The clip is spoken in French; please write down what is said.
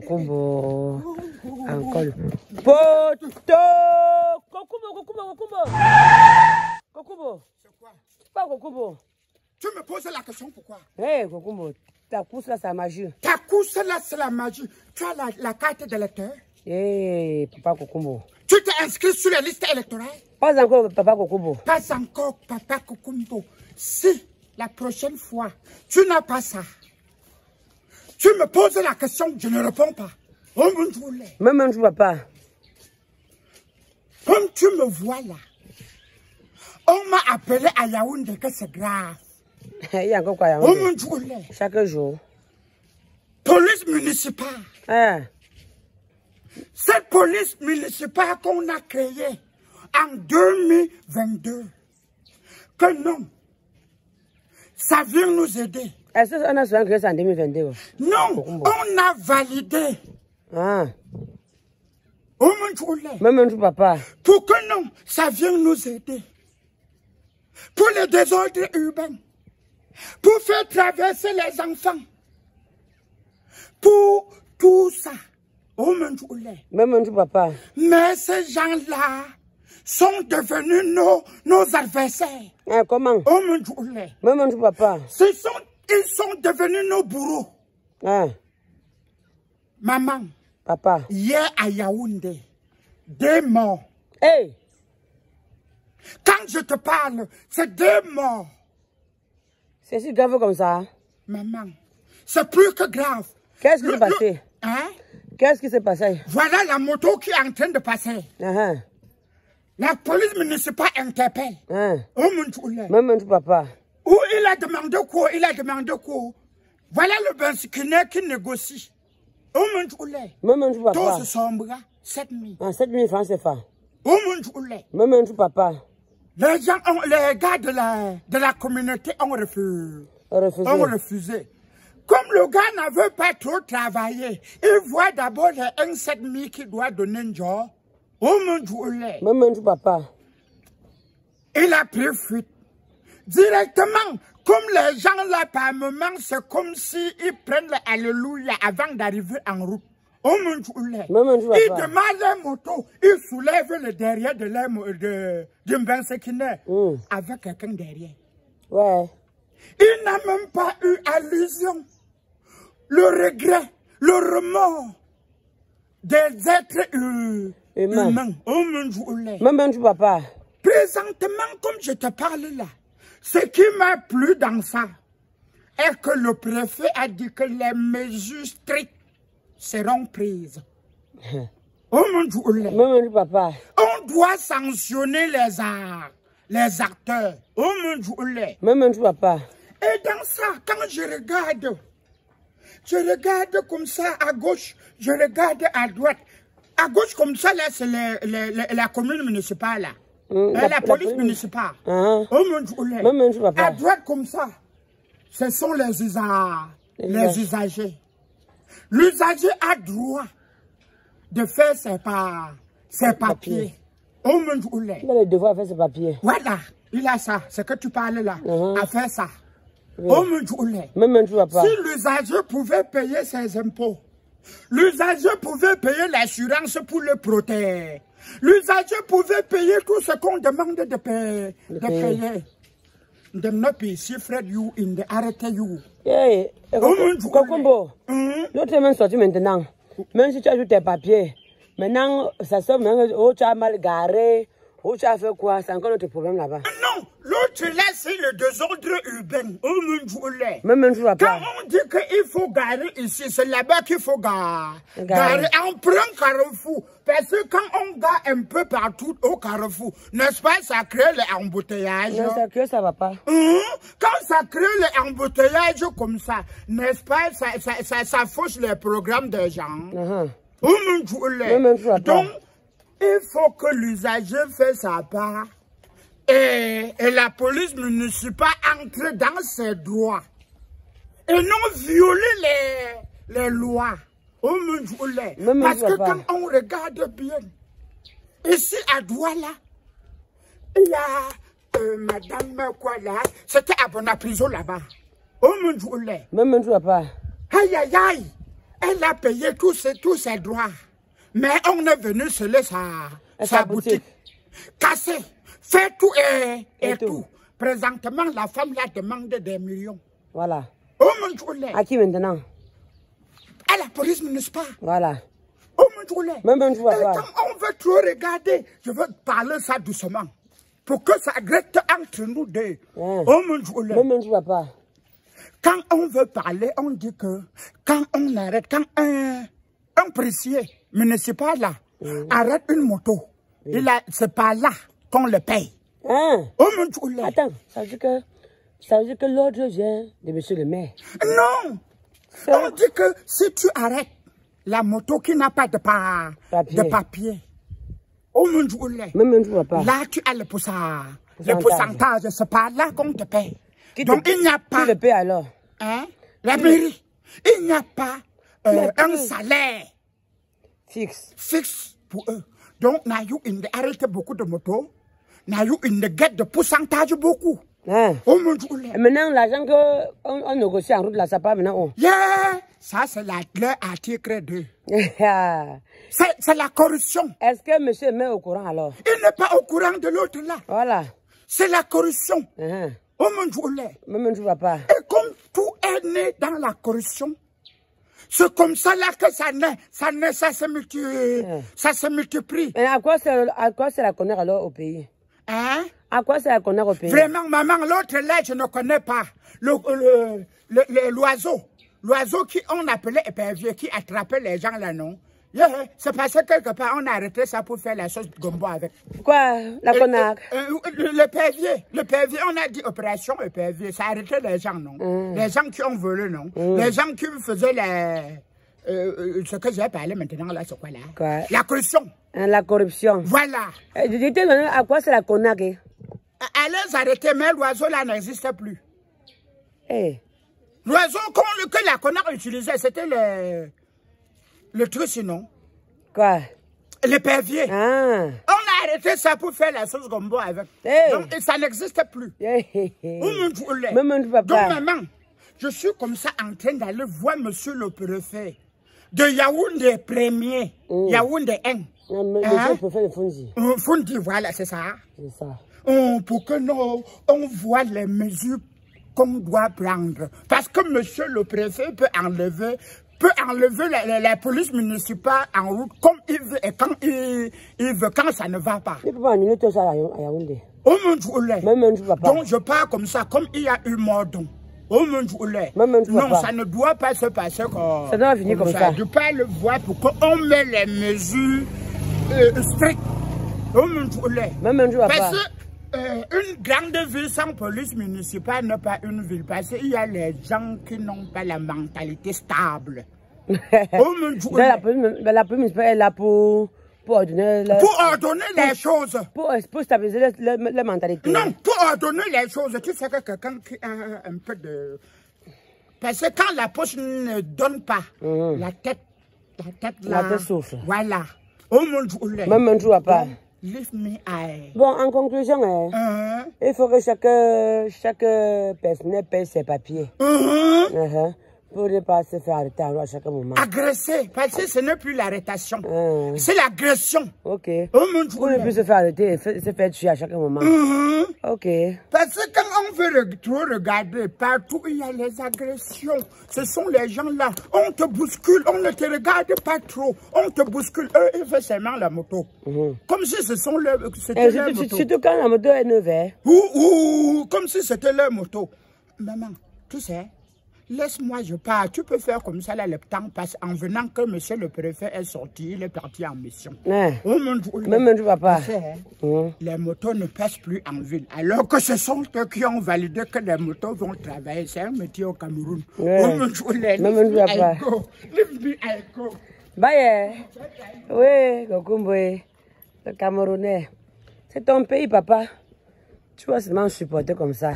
Kokumbo. Uncle Poto. Kokumbo, Kokumbo, Kokumbo. Kokumbo. C'est quoi Pas Kokumbo. Tu me poses la question pourquoi Eh, hey, ta course là, c'est la magie. Ta course là, c'est la magie. Tu as la, carte d'électeur Eh, hey, papa Kokumbo. Tu t'es inscrit sur la liste électorale Pas encore, papa Kokumbo. Pas encore, papa Kokumbo. Si la prochaine fois, tu n'as pas ça, tu me poses la question, je ne réponds pas. Même je ne vois pas. Comme tu me vois là, on m'a appelé à Yaoundé que c'est grave. Il y a encore Chaque jour. Police municipale. Ah. Cette police municipale qu'on a créée en 2022, que non, ça vient nous aider. Est-ce qu'on a souvent ça en 2022 Non, oh, on a validé. Ah. Au Même un papa. Pour que non, ça vienne nous aider. Pour les désordres urbains. Pour faire traverser les enfants. Pour tout ça. Au Même un papa. Mais ces gens-là sont devenus nos, nos adversaires. Hein comment Au Même un papa. Ce sont ils sont devenus nos bourreaux. Hein? Maman. Papa. Hier à Yaoundé, des morts. Quand je te parle, c'est deux morts. C'est si grave comme ça. Maman, c'est plus que grave. Qu'est-ce qui s'est passé? Hein? Qu'est-ce qui s'est passé? Voilà la moto qui est en train de passer. Uh-huh. La police pas interpelle. Hein? Même papa. Ou il a demandé quoi Il a demandé quoi Voilà le bansikiné qui négocie. Au monde Oulé. l'est. Maman, papa. Tous son bras, 7 000. Ah, 7 000 francs, c'est ça. Au monde où l'est. Maman, papa. Les gens, ont, les gars de la, de la communauté ont refusé. Refusé. Ont refusé. Comme le gars ne veut pas trop travailler, il voit d'abord les 1,7 000 qu'il doit donner un jour. Au monde où l'est. Maman, papa. Il a pris fuite directement. Comme les gens là, par moment, c'est comme s'ils prennent l'alléluia avant d'arriver en route. Ils demandent la moto, ils soulèvent le derrière de leur de, hmm. avec quelqu'un derrière. Ouais. Il n'a même pas eu allusion, le regret, le remords des êtres humains. mon Maman, papa. Présentement, comme je te parle là, ce qui m'a plu dans ça est que le préfet a dit que les mesures strictes seront prises. Oh, On doit sanctionner les arts, les acteurs. Oh, Et dans ça, quand je regarde, je regarde comme ça à gauche, je regarde à droite. À gauche comme ça, là, c'est la commune municipale. Là la, hein, eh, la, la, la, police municipale. Hein. Ah. À droite comme ça, ce sont les, les, usagers. L'usager a droit de faire ses, ses papiers. Au monde où Il a le devoir de faire ses papiers. Voilà, il a ça. C'est que tu parlais là, uh-huh. à faire ça. Au monde où Même Si l'usager pouvait payer ses impôts, L'usager pouvait payer l'assurance pour le protéger. L'usager pouvait payer tout ce qu'on demandait de payer. De payer. dem no be sifred you in the arete you. Yeye, oh, Kokumbo, l'autre hmm? maintenant. Même si tu as tes papiers, maintenant ça sort, oh, tu as mal garé. Où tu as fait quoi C'est encore notre problème là-bas. Ah non, l'autre là, c'est le désordre urbain. On Même un jour Quand on dit qu'il faut garer ici, c'est là-bas qu'il faut garer. garer. On prend carrefour. Parce que quand on gare un peu partout au carrefour, n'est-ce pas, ça crée les embouteillages. Non, ça crée, ça va pas. Hein? Quand ça crée les embouteillages comme ça, n'est-ce pas, ça, ça, ça, ça, fausse les programmes des gens. Uh -huh. Donc, il faut que l'usager fasse sa part et, la police ne pas entrée dans ses droits et non violer les, lois. Parce que quand on regarde bien, ici à Douala, là, y euh, madame quoi c'était à Bonapriso là-bas. me voulait pas. Aïe, aïe, aïe. Elle a payé tous ses droits. Mais on est venu se laisser sa, sa, boutique. Casser. Faire tout et, et, tout. Présentement, la femme a demandé des millions. Voilà. Oh mon joulet. À qui maintenant À la police pas? Voilà. Oh mon joulet. Même un joueur. voilà. quand on veut trop regarder, je veux parler ça doucement. Pour que ça reste entre nous deux. Ouais. Oh mon joulet. Même un joueur pas. Quand on veut parler, on dit que quand on arrête, quand un, un mais pas là arrête une moto. Ce C'est pas là qu'on le paye. Hein? Oh mon Attends, ça veut dire que, ça veut dire que l'ordre vient de monsieur le maire. Non! On dit que si tu arrêtes la moto qui n'a pas de, papier. de papier, oh mon Même pas. Là, tu as le pourcentage. Le pourcentage, c'est pas là qu'on te paye. Donc, il n'y a pas. Qui le paye alors? Hein? La mairie. Il n'y a pas euh, un salaire. Fixe. Fixe pour eux. Donc, on a arrêté beaucoup de motos. On a eu une guette de pourcentage beaucoup. Ah. Oh mon Dieu. Maintenant, l'argent qu'on on négocie en route, là, ça part maintenant. Oh. Yeah! Ça, c'est l'article 2. c'est la corruption. Est-ce que monsieur met au courant alors Il n'est pas au courant de l'autre là. Voilà. C'est la corruption. on -huh. Oh mon je Mon Dieu, pas. Et comme tout est né dans la corruption, c'est comme ça là que ça naît, ça naît, ça se multiplie. Hmm. Ça se Mais à quoi c'est la connaître alors au pays Hein À quoi c'est la connaître au pays Vraiment, maman, l'autre là, je ne connais pas. Euh, l'oiseau. Le, L'oiseau qui on appelait épervier, eh ben, qui attrapait les gens là, non c'est passé quelque part, on a arrêté ça pour faire la sauce gombo avec. Quoi La euh, connard euh, euh, Le pervier. Le pervier, on a dit opération pervier. Ça a arrêté les gens, non mm. Les gens qui ont volé, non mm. Les gens qui faisaient les... ce que j'ai parlé maintenant, là, c'est quoi, là La corruption. Hein, la corruption. Voilà. je t'ai à quoi c'est la hein? les Allez arrêter, mais l'oiseau, là, n'existait plus. Eh. L'oiseau que la connard utilisait, c'était le... Le truc, sinon. Quoi? L'épervier. Ah. On a arrêté ça pour faire la sauce gombo avec. Donc, ça n'existe plus. Hey, me voulez? Donc, maman, je suis comme ça en train d'aller voir monsieur le préfet de Yaoundé premier, mm. Yaoundé 1. Le hein? de Fundi. Euh, Fundi, voilà, c'est ça. C'est ça. Euh, pour que nous, on voit les mesures qu'on doit prendre. Parce que monsieur le préfet peut enlever peut enlever la, la, police municipale en route comme il veut et quand il, il veut, quand ça ne va pas. Il peut pas annuler tout ça à Yaoundé. Au monde Donc je parle comme ça, comme il y a eu Mordon. Au monde Non, ça ne doit pas se passer comme ça. doit venir comme, ça. ne Je pas le voir pour qu'on mette les mesures euh, strictes. Au monde Parce que euh, une grande ville sans police municipale n'est pas une ville parce qu'il y a les gens qui n'ont pas la mentalité stable. la, police, la police municipale est là pour, pour ordonner, les choses. Pour, stabiliser la mentalité. Non, pour ordonner les choses. Tu sais que quelqu'un qui a un peu de... Parce que quand la poche ne donne pas, mm. la tête... La tête, la tête Voilà. Même un jour pas. Bon, en conclusion, hein, uh-huh. il faut que chaque, chaque personnel paye ses papiers. Uh-huh. Uh-huh. Pour ne pas se faire arrêter à chaque moment. Agresser, parce que ce n'est plus l'arrêtation, ah. C'est l'agression. Ok. pour ne plus se faire arrêter et se faire tuer à chaque moment. Mm-hmm. Ok. Parce que quand on veut trop regarder, partout il y a les agressions. Ce sont les gens-là. On te bouscule, on ne te regarde pas trop. On te bouscule, eux, ils veulent seulement la moto. Mm-hmm. Comme si ce sont C'était eh, leur moto. Surtout quand la moto est neuve. Ou, comme si c'était leur moto. Maman, tu sais... Laisse-moi, je pars. Tu peux faire comme ça, là, le temps passe. En venant que monsieur le préfet est sorti, il est parti en mission. Même papa. Hum. Les motos ne passent plus en ville. Alors que ce sont eux qui ont validé que les motos vont travailler. C'est un métier au Cameroun. Même papa. Bye. Oui, eh. le Camerounais. C'est ton pays, papa. Tu vas seulement supporter comme ça.